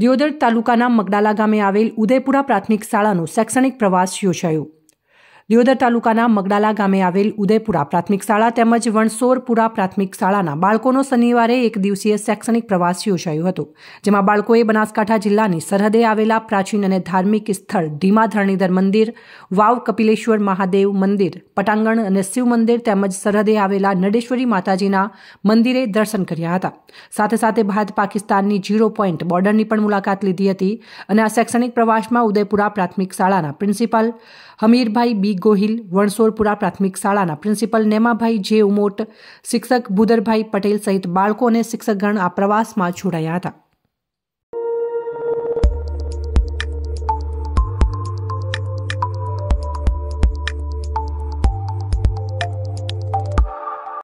દિયોદર તાલુકાના મગડાલા ગામે આવેલ ઉદયપુરા પ્રાથમિક શાળાનો શૈક્ષણિક પ્રવાસ યોજાયો દિયોદર તાલુકાના મગડાલા ગામે આવેલ ઉદયપુરા પ્રાથમિક શાળા તેમજ વણસોરપુરા પ્રાથમિક શાળાના બાળકોનો શનિવારે એક દિવસીય શૈક્ષણિક પ્રવાસ યોજાયો હતો જેમાં બાળકોએ બનાસકાંઠા જિલ્લાની સરહદે આવેલા પ્રાચીન અને ધાર્મિક સ્થળ ધીમા ધરણીધર મંદિર વાવ કપિલેશ્વર મહાદેવ મંદિર પટાંગણ અને શિવ મંદિર તેમજ સરહદે આવેલા નડેશ્વરી માતાજીના મંદિરે દર્શન કર્યા હતા સાથે સાથે ભારત પાકિસ્તાનની ઝીરો પોઈન્ટ બોર્ડરની પણ મુલાકાત લીધી હતી અને આ શૈક્ષણિક પ્રવાસમાં ઉદયપુરા પ્રાથમિક શાળાના પ્રિન્સિપાલ હમીરભાઈ બી ગોહિલ વણસોડપુરા પ્રાથમિક શાળાના પ્રિન્સિપલ નેમાભાઈ જે ઉમોટ શિક્ષક ભૂદરભાઈ પટેલ સહિત બાળકો અને શિક્ષકગણ આ પ્રવાસમાં જોડાયા હતા